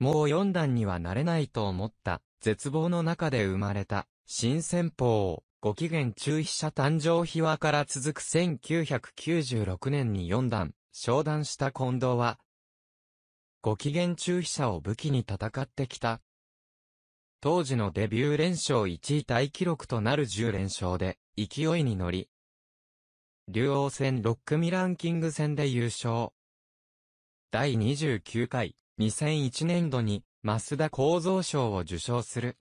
もう四段にはなれないと思った、絶望の中で生まれた、新戦法、ご機嫌中飛車誕生秘話から続く1996年に四段、昇段した近藤は、ご機嫌中飛車を武器に戦ってきた。当時のデビュー連勝1位大記録となる10連勝で、勢いに乗り、竜王戦6組ランキング戦で優勝。第29回2001年度に、増田構造賞を受賞する。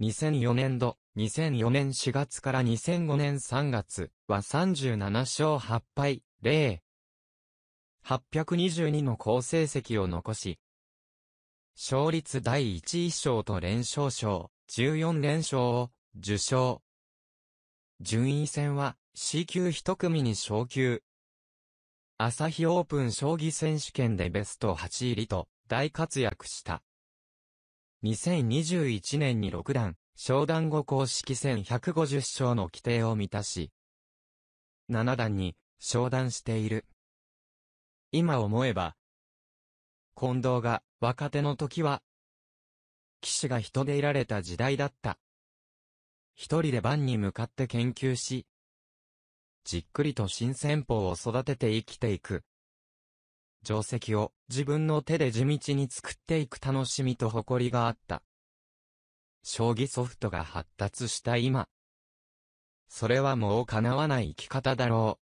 2004年度、2004年4月から2005年3月は37勝8敗、0。822の好成績を残し、勝率第1位賞と連勝賞、14連勝を受賞。順位戦は C 級1組に昇級、朝日オープン将棋選手権でベスト8入りと大活躍した。2021年に6段、商談後公式戦150勝の規定を満たし、7段に商談している。今思えば、近藤が若手の時は、騎士が人でいられた時代だった。一人で番に向かって研究し、じっくりと新戦法を育てて生きていく。定石を自分の手で地道に作っていく楽しみと誇りがあった。将棋ソフトが発達した今。それはもう叶わない生き方だろ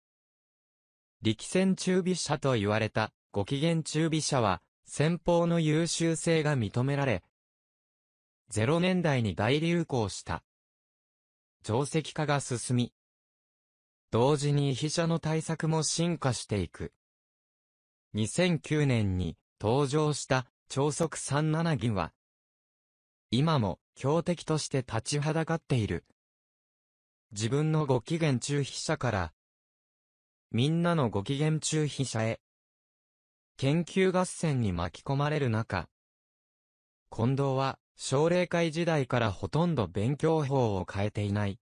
う。力戦中飛車と言われたご機嫌中飛車は先方の優秀性が認められ、0年代に大流行した。定石化が進み、同時に被写の対策も進化していく。2009年に登場した超速37銀は、今も強敵として立ちはだかっている。自分のご機嫌中飛車から、みんなのご機嫌中飛車へ、研究合戦に巻き込まれる中、近藤は、奨励会時代からほとんど勉強法を変えていない。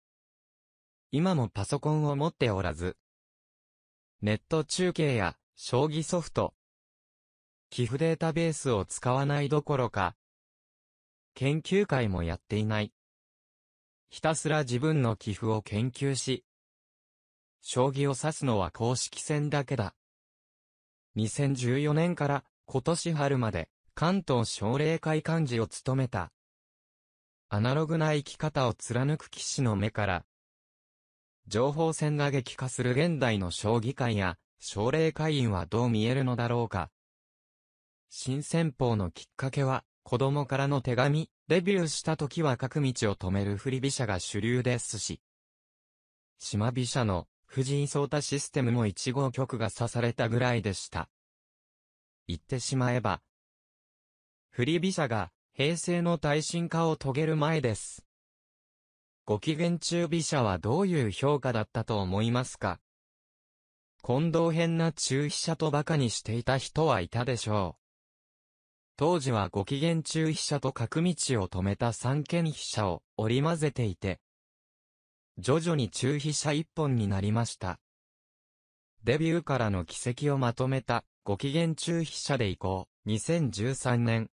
今もパソコンを持っておらず、ネット中継や、将棋ソフト、寄付データベースを使わないどころか、研究会もやっていない。ひたすら自分の寄付を研究し、将棋を指すのは公式戦だけだ。2014年から今年春まで関東奨励会幹事を務めた。アナログな生き方を貫く騎士の目から、情報戦が激化する現代の将棋界や、奨励会員はどう見えるのだろうか。新戦法のきっかけは、子供からの手紙、デビューした時は各道を止める振り飛車が主流ですし。島飛車の藤井聡太システムも1号局が刺されたぐらいでした。言ってしまえば、振り飛車が平成の耐震化を遂げる前です。ご機嫌中飛車はどういう評価だったと思いますか近藤変な中飛車と馬鹿にしていた人はいたでしょう。当時はご機嫌中飛車と角道を止めた三間飛車を織り交ぜていて、徐々に中飛車一本になりました。デビューからの軌跡をまとめた、ご機嫌中飛車でこう2013年。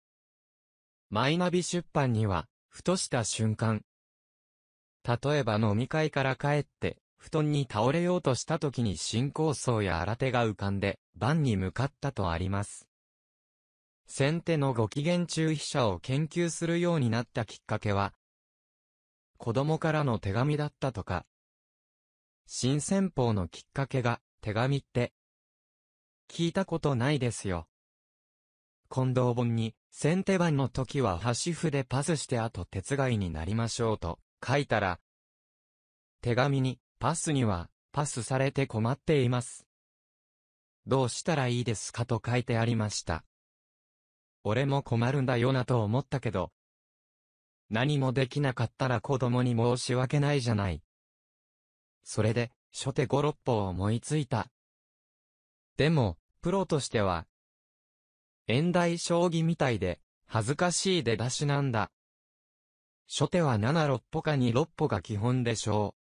マイナビ出版には、ふとした瞬間、例えば飲み会から帰って、布団に倒れようとした時に新構想や新手が浮かんで、番に向かったとあります。先手のご機嫌中飛車を研究するようになったきっかけは、子供からの手紙だったとか、新戦法のきっかけが、手紙って、聞いたことないですよ。近藤本に、先手番の時は端歩でパスしてあと手伝いになりましょうと、書いたら、手紙に、パスには、パスされて困っています。どうしたらいいですかと書いてありました。俺も困るんだよなと思ったけど、何もできなかったら子供に申し訳ないじゃない。それで、初手五六歩を思いついた。でも、プロとしては、遠大将棋みたいで、恥ずかしい出だしなんだ。初手は7六歩か2六歩が基本でしょう。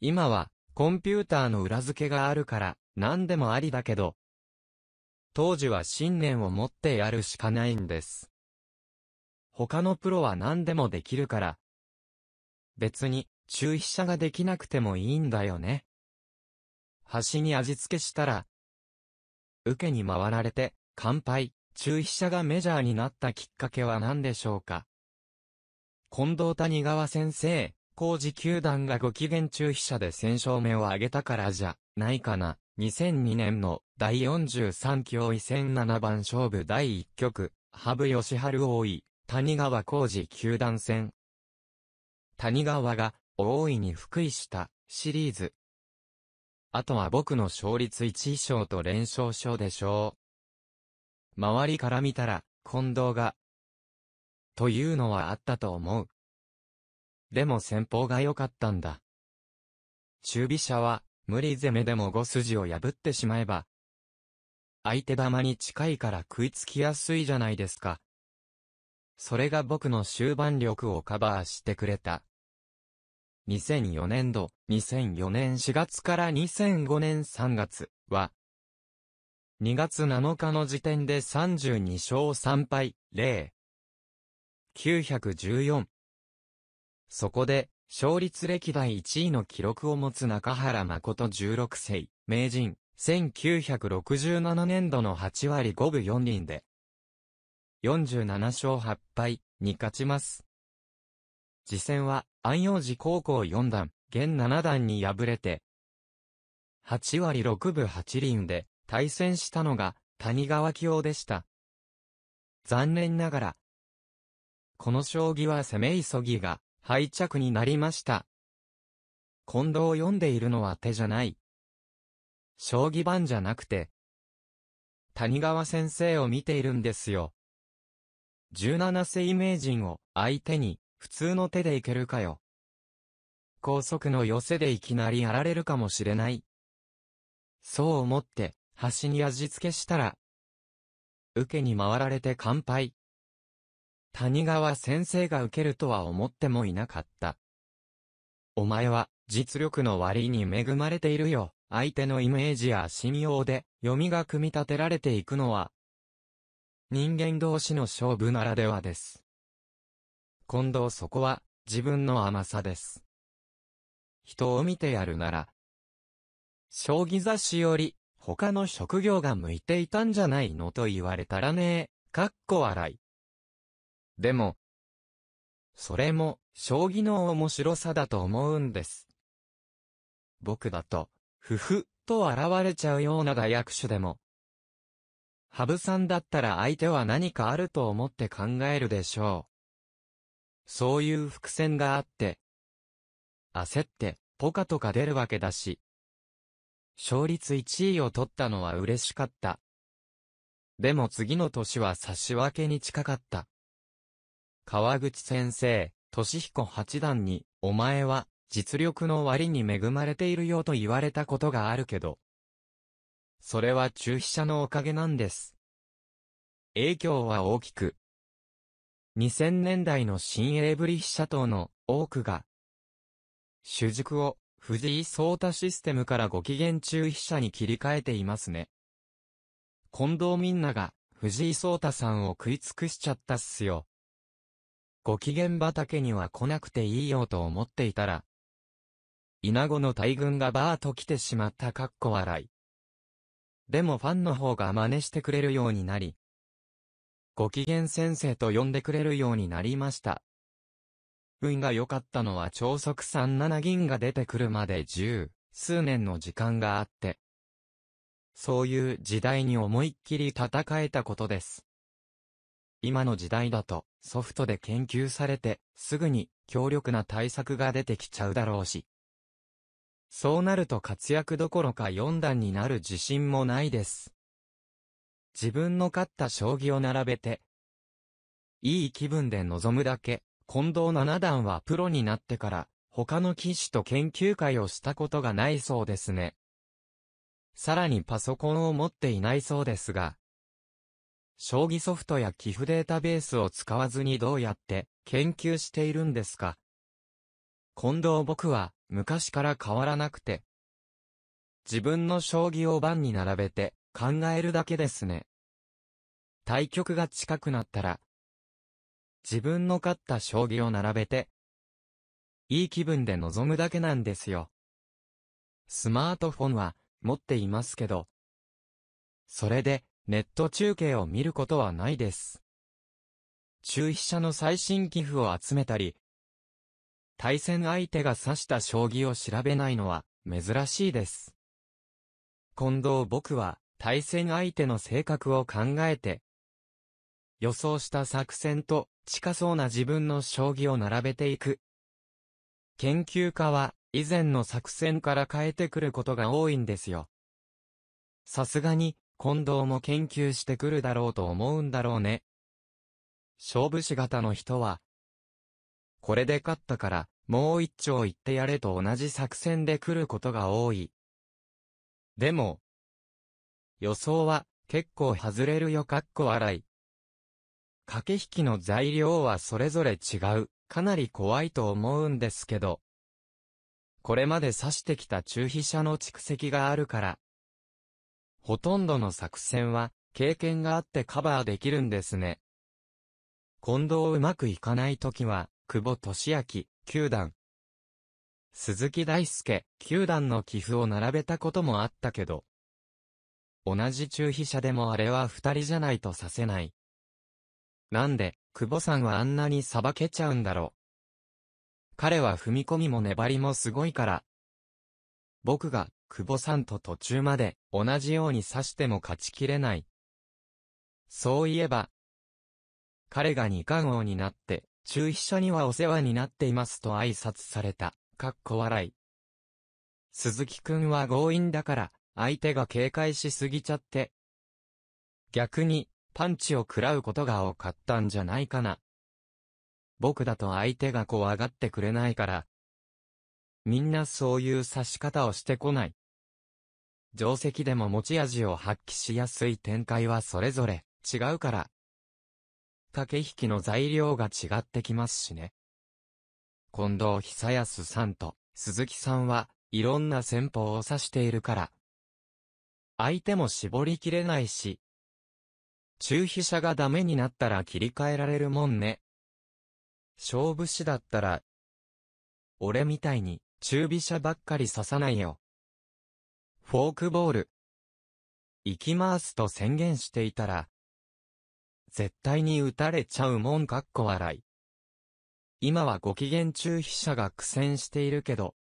今は、コンピューターの裏付けがあるから、何でもありだけど、当時は信念を持ってやるしかないんです。他のプロは何でもできるから、別に、中飛車ができなくてもいいんだよね。端に味付けしたら、受けに回られて、乾杯、中飛車がメジャーになったきっかけは何でしょうか近藤谷川先生、工事球団がご期限中飛車で戦勝目を挙げたからじゃ、ないかな。2002年の第43期王位戦7番勝負第1局、羽生義治王位、谷川浩事球団戦。谷川が、大いに福井した、シリーズ。あとは僕の勝率1位勝と連勝勝でしょう。周りから見たら、近藤が、というのはあったと思う。でも先方が良かったんだ。中飛車は、無理攻めでも5筋を破ってしまえば、相手玉に近いから食いつきやすいじゃないですか。それが僕の終盤力をカバーしてくれた。2004年度、2004年4月から2005年3月は、2月7日の時点で32勝3敗、0。914。そこで、勝率歴代1位の記録を持つ中原誠16世、名人、1967年度の8割5分4厘で、47勝8敗に勝ちます。次戦は、安陽寺高校4段、現7段に敗れて、8割6分8厘で対戦したのが谷川清でした。残念ながら、この将棋は攻め急ぎが、敗着になりました。近藤を読んでいるのは手じゃない。将棋盤じゃなくて、谷川先生を見ているんですよ。17世名人を相手に普通の手でいけるかよ。高速の寄せでいきなりやられるかもしれない。そう思って、端に味付けしたら、受けに回られて乾杯。谷川先生が受けるとは思ってもいなかった。お前は、実力の割に恵まれているよ。相手のイメージや信用で、読みが組み立てられていくのは、人間同士の勝負ならではです。今度そこは、自分の甘さです。人を見てやるなら、将棋雑誌より、他の職業が向いていたんじゃないのと言われたらねえ、かっこ笑い。でも、それも、将棋の面白さだと思うんです。僕だと、ふふ、と現れちゃうような大役手でも。羽生さんだったら相手は何かあると思って考えるでしょう。そういう伏線があって、焦って、ポカとか出るわけだし。勝率1位を取ったのは嬉しかった。でも次の年は差し分けに近かった。川口先生、俊彦八段に、お前は、実力の割に恵まれているよと言われたことがあるけど、それは中飛車のおかげなんです。影響は大きく、2000年代の新エ鋭ブリ飛車等の多くが、主軸を藤井聡太システムからご機嫌中飛車に切り替えていますね。近藤みんなが藤井聡太さんを食い尽くしちゃったっすよ。ご機嫌畑には来なくていいよと思っていたら、イナゴの大群がバーと来てしまったかっこ笑い。でもファンの方が真似してくれるようになり、ご機嫌先生と呼んでくれるようになりました。運が良かったのは超速3 7銀が出てくるまで十数年の時間があって、そういう時代に思いっきり戦えたことです。今の時代だとソフトで研究されてすぐに強力な対策が出てきちゃうだろうし。そうなると活躍どころか4段になる自信もないです。自分の勝った将棋を並べて、いい気分で臨むだけ、近藤七段はプロになってから、他の棋士と研究会をしたことがないそうですね。さらにパソコンを持っていないそうですが、将棋ソフトや寄付データベースを使わずにどうやって研究しているんですか近藤僕は昔から変わらなくて。自分の将棋を盤に並べて考えるだけですね。対局が近くなったら、自分の勝った将棋を並べて、いい気分で臨むだけなんですよ。スマートフォンは持っていますけど、それでネット中継を見ることはないです。中飛車の最新寄付を集めたり、対戦相手が指した将棋を調べないのは珍しいです。今度僕は対戦相手の性格を考えて、予想した作戦と近そうな自分の将棋を並べていく。研究家は以前の作戦から変えてくることが多いんですよ。さすがに近藤も研究してくるだろうと思うんだろうね。勝負師型の人は、これで勝ったから、もう一丁行ってやれと同じ作戦で来ることが多い。でも、予想は結構外れるよかっこ笑い。駆け引きの材料はそれぞれ違う、かなり怖いと思うんですけど。これまで指してきた中飛車の蓄積があるから、ほとんどの作戦は、経験があってカバーできるんですね。近藤うまくいかないときは、久保俊明、球団。鈴木大輔、球団の寄付を並べたこともあったけど。同じ中飛車でもあれは二人じゃないとさせない。なんで、久保さんはあんなにさばけちゃうんだろう。彼は踏み込みも粘りもすごいから。僕が久保さんと途中まで同じように刺しても勝ちきれない。そういえば、彼が二冠王になって、中飛車にはお世話になっていますと挨拶された、かっこ笑い。鈴木くんは強引だから、相手が警戒しすぎちゃって。逆に、パンチを食らうことが多かったんじゃないかな。僕だと相手が怖がってくれないから。みんなそういう刺し方をしてこない。定石でも持ち味を発揮しやすい展開はそれぞれ違うから。駆け引きの材料が違ってきますしね。近藤久康さんと鈴木さんはいろんな戦法を指しているから。相手も絞りきれないし。中飛車がダメになったら切り替えられるもんね。勝負師だったら、俺みたいに中飛車ばっかり刺さないよ。フォークボール。行きますと宣言していたら、絶対に打たれちゃうもんかっこ笑い。今はご機嫌中飛車が苦戦しているけど、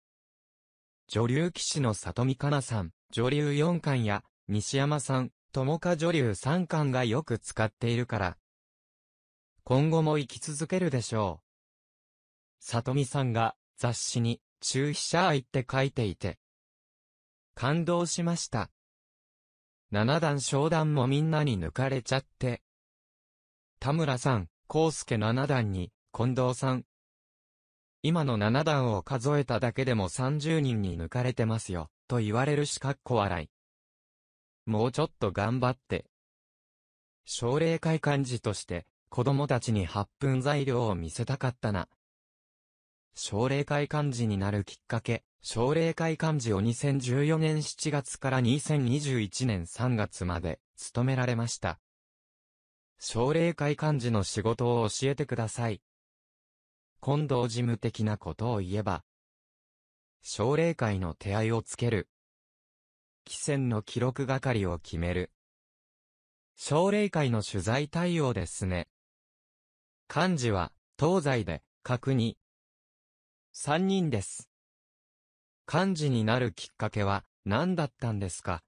女流騎士の里見香奈さん、女流四冠や、西山さん、友香女流三冠がよく使っているから、今後も生き続けるでしょう。里見さんが雑誌に中飛車愛って書いていて、感動しました。七段商談もみんなに抜かれちゃって。田村さん、康介七段に、近藤さん。今の七段を数えただけでも30人に抜かれてますよ、と言われるしかっこ笑い。もうちょっと頑張って。奨励会幹事として、子供たちに8分材料を見せたかったな。奨励会幹事になるきっかけ、奨励会幹事を2014年7月から2021年3月まで務められました。奨励会幹事の仕事を教えてください。近藤事務的なことを言えば、奨励会の手合いをつける。汽船の記録係を決める。奨励会の取材対応ですね。幹事は、東西で、各に、3人です。幹事になるきっかけは何だったんですか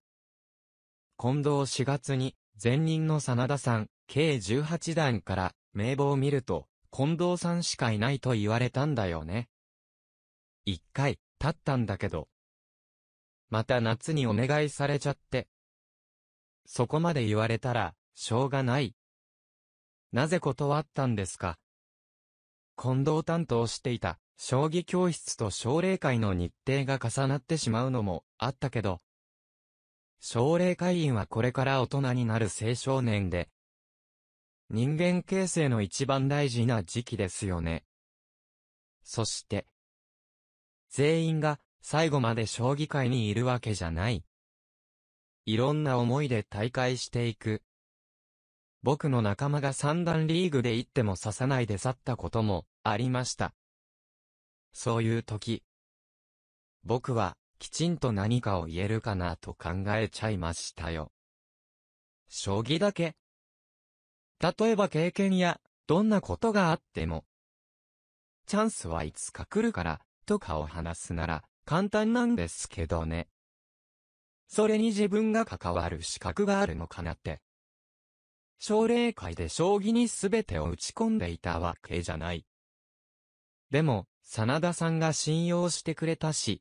近藤4月に前任の真田さん、計18段から名簿を見ると、近藤さんしかいないと言われたんだよね。一回、経ったんだけど。また夏にお願いされちゃって。そこまで言われたら、しょうがない。なぜ断ったんですか近藤担当していた将棋教室と奨励会の日程が重なってしまうのもあったけど、奨励会員はこれから大人になる青少年で、人間形成の一番大事な時期ですよね。そして、全員が最後まで将棋界にいるわけじゃない。いろんな思いで大会していく。僕の仲間が三段リーグで行っても刺さないで去ったこともありました。そういう時。僕は、きちんと何かを言えるかなと考えちゃいましたよ。将棋だけ。例えば経験や、どんなことがあっても。チャンスはいつか来るから、とかを話すなら、簡単なんですけどね。それに自分が関わる資格があるのかなって。奨励会で将棋に全てを打ち込んでいたわけじゃない。でも、真田さんが信用してくれたし、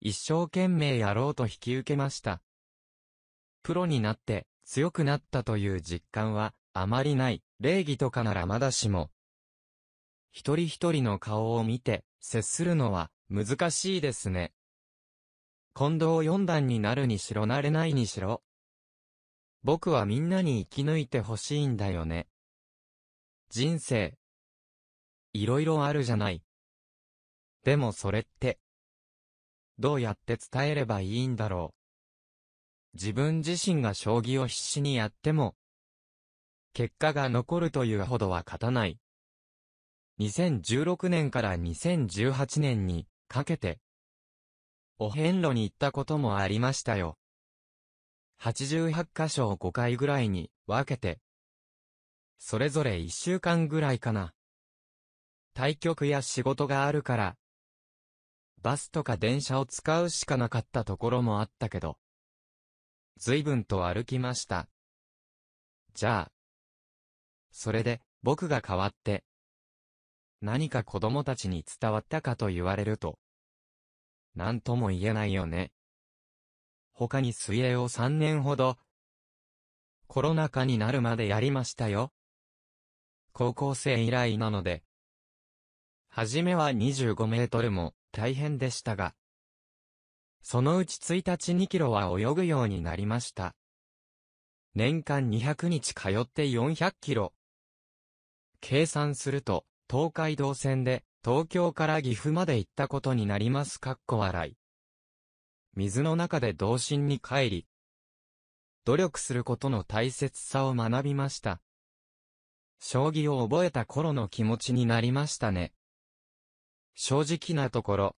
一生懸命やろうと引き受けました。プロになって強くなったという実感はあまりない、礼儀とかならまだしも。一人一人の顔を見て接するのは難しいですね。近藤四段になるにしろなれないにしろ。僕はみんなに生き抜いてほしいんだよね。人生、いろいろあるじゃない。でもそれって、どうやって伝えればいいんだろう。自分自身が将棋を必死にやっても、結果が残るというほどは勝たない。2016年から2018年にかけて、お遍路に行ったこともありましたよ。88箇所を5回ぐらいに分けて、それぞれ1週間ぐらいかな。対局や仕事があるから、バスとか電車を使うしかなかったところもあったけど、随分と歩きました。じゃあ、それで、僕が変わって、何か子供たちに伝わったかと言われると、何とも言えないよね。他に水泳を3年ほど、コロナ禍になるまでやりましたよ。高校生以来なので、はじめは25メートルも大変でしたが、そのうち1日2キロは泳ぐようになりました。年間200日通って400キロ。計算すると、東海道線で東京から岐阜まで行ったことになります。かっこ笑い。水の中で童心に帰り、努力することの大切さを学びました。将棋を覚えた頃の気持ちになりましたね。正直なところ。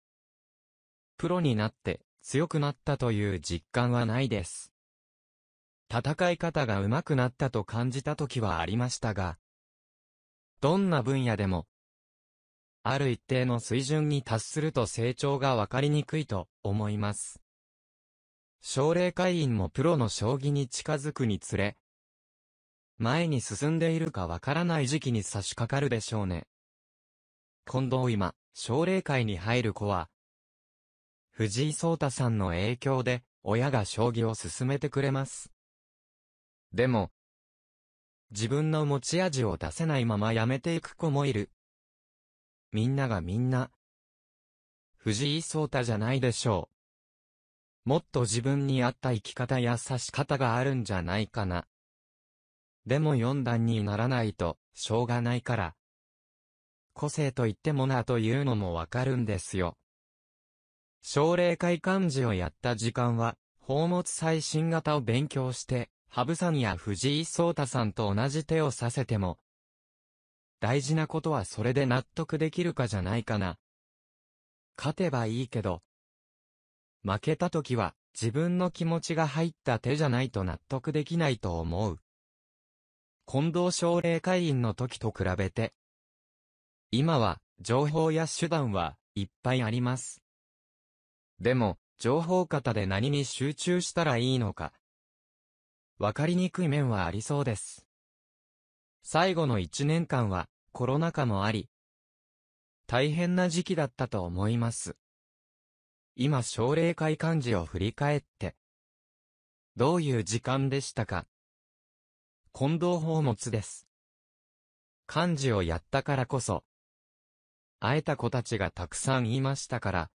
プロになって強くなったという実感はないです。戦い方が上手くなったと感じた時はありましたが、どんな分野でも、ある一定の水準に達すると成長がわかりにくいと思います。奨励会員もプロの将棋に近づくにつれ、前に進んでいるかわからない時期に差し掛かるでしょうね。近藤今。奨励会に入る子は、藤井聡太さんの影響で、親が将棋を進めてくれます。でも、自分の持ち味を出せないまま辞めていく子もいる。みんながみんな、藤井聡太じゃないでしょう。もっと自分に合った生き方や指し方があるんじゃないかな。でも4段にならないと、しょうがないから。個性と言ってもなというのもわかるんですよ。奨励会幹事をやった時間は、宝物最新型を勉強して、羽生さんや藤井聡太さんと同じ手をさせても、大事なことはそれで納得できるかじゃないかな。勝てばいいけど、負けた時は自分の気持ちが入った手じゃないと納得できないと思う。近藤奨励会員の時と比べて、今は、情報や手段はいっぱいあります。でも、情報型で何に集中したらいいのか。わかりにくい面はありそうです。最後の1年間は、コロナ禍もあり、大変な時期だったと思います。今奨励会幹事を振り返って、どういう時間でしたか近藤宝物です。幹事をやったからこそ、会えた子たちがたくさんいましたから。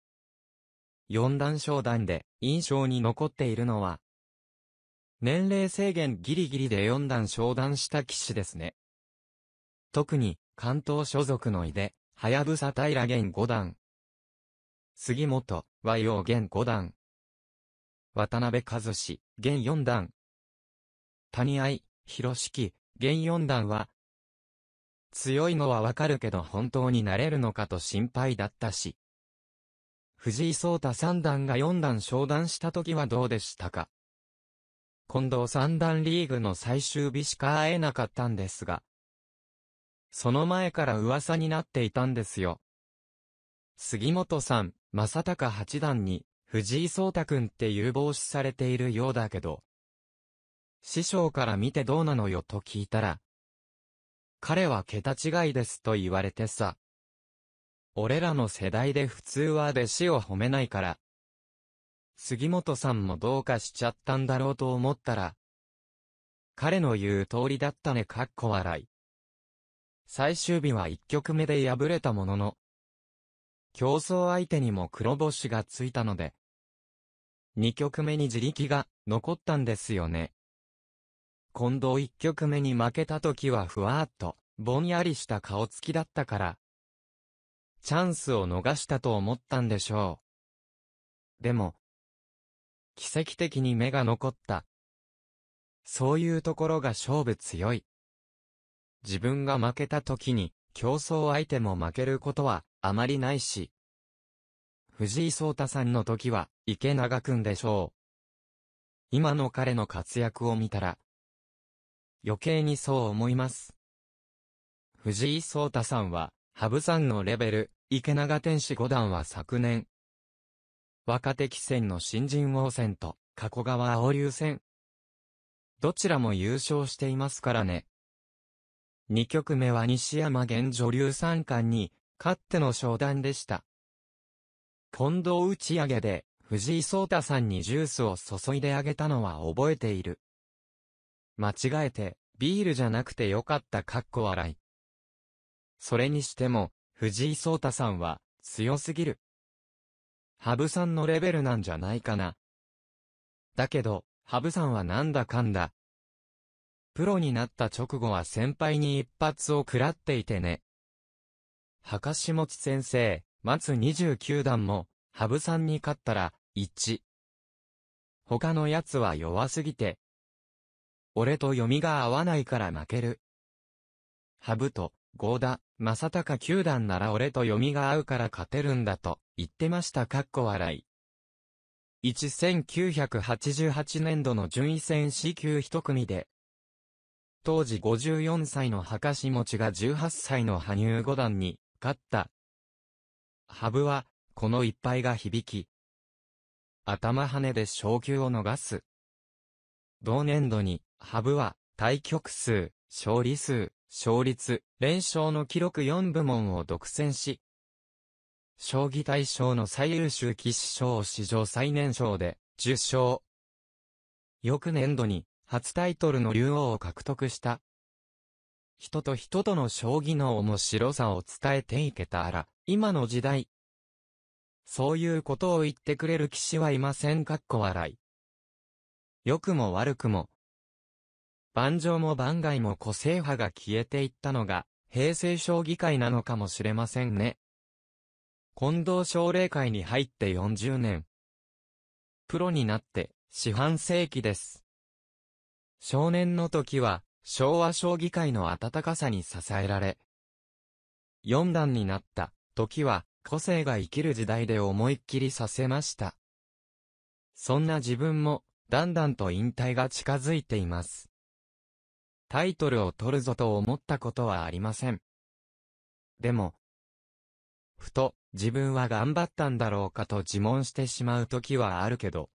四段商談で印象に残っているのは、年齢制限ギリギリで四段商談した騎士ですね。特に、関東所属の井出、はやぶさ平元五段。杉本、和洋元五段。渡辺和志、現四段。谷合、広敷、現四段は、強いのはわかるけど本当になれるのかと心配だったし。藤井聡太三段が4段昇段した時はどうでしたか近藤三段リーグの最終日しか会えなかったんですが。その前から噂になっていたんですよ。杉本さん、正隆八段に、藤井聡太くんって有望視されているようだけど。師匠から見てどうなのよと聞いたら、彼は桁違いですと言われてさ。俺らの世代で普通は弟子を褒めないから。杉本さんもどうかしちゃったんだろうと思ったら、彼の言う通りだったねかっこ笑い。最終日は1曲目で敗れたものの、競争相手にも黒星がついたので、2曲目に自力が残ったんですよね。近藤一曲目に負けた時はふわーっと、ぼんやりした顔つきだったから。チャンスを逃したと思ったんでしょう。でも、奇跡的に目が残った。そういうところが勝負強い。自分が負けた時に、競争相手も負けることは、あまりないし。藤井聡太さんの時は、池永くんでしょう。今の彼の活躍を見たら、余計にそう思います。藤井聡太さんは、羽生さんのレベル、池永天使五段は昨年、若手棋戦の新人王戦と、加古川青流戦。どちらも優勝していますからね。2局目は西山源女流三冠に、勝っての商談でした。近藤打ち上げで、藤井聡太さんにジュースを注いであげたのは覚えている。間違えて、ビールじゃなくてよかったかっこ笑い。それにしても、藤井聡太さんは、強すぎる。ハブさんのレベルなんじゃないかな。だけど、ハブさんはなんだかんだ。プロになった直後は先輩に一発を食らっていてね。博士ち先生、松29段も、ハブさんに勝ったら、1。他のやつは弱すぎて、俺と読みが合わないから負ける。羽生と、ゴーダ、正隆九段なら俺と読みが合うから勝てるんだと、言ってましたかっこ笑い。1988年度の順位戦 C 級一組で、当時54歳の博士持ちが18歳の羽生五段に、勝った。羽生は、この一敗が響き、頭跳ねで昇級を逃す。同年度に、ハブは、対局数、勝利数、勝率、連勝の記録4部門を独占し、将棋大賞の最優秀棋士賞史上最年少で、受賞。翌年度に、初タイトルの竜王を獲得した。人と人との将棋の面白さを伝えていけたら、今の時代。そういうことを言ってくれる騎士はいませんかっこ笑い。良くも悪くも、盤上も番外も個性派が消えていったのが、平成将棋界なのかもしれませんね。近藤奨励会に入って40年。プロになって、四半世紀です。少年の時は、昭和将棋界の温かさに支えられ、四段になった時は、個性が生きる時代で思いっきりさせました。そんな自分も、だんだんと引退が近づいています。タイトルを取るぞと思ったことはありません。でも、ふと、自分は頑張ったんだろうかと自問してしまう時はあるけど、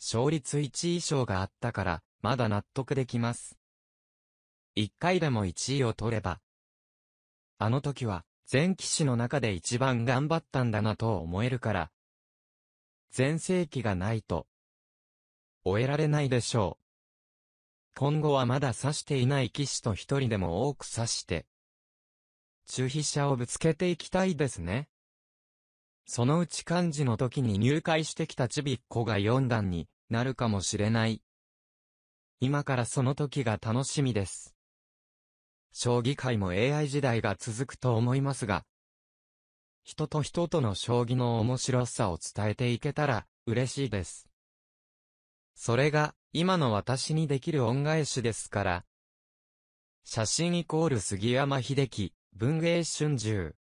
勝率1以上があったから、まだ納得できます。1回でも1位を取れば、あの時は、全騎士の中で一番頑張ったんだなと思えるから、全盛期がないと、終えられないでしょう。今後はまだ指していない騎士と一人でも多く指して、中飛車をぶつけていきたいですね。そのうち漢字の時に入会してきたちびっ子が4段になるかもしれない。今からその時が楽しみです。将棋界も AI 時代が続くと思いますが、人と人との将棋の面白さを伝えていけたら嬉しいです。それが今の私にできる恩返しですから。写真イコール杉山秀樹、文藝春秋。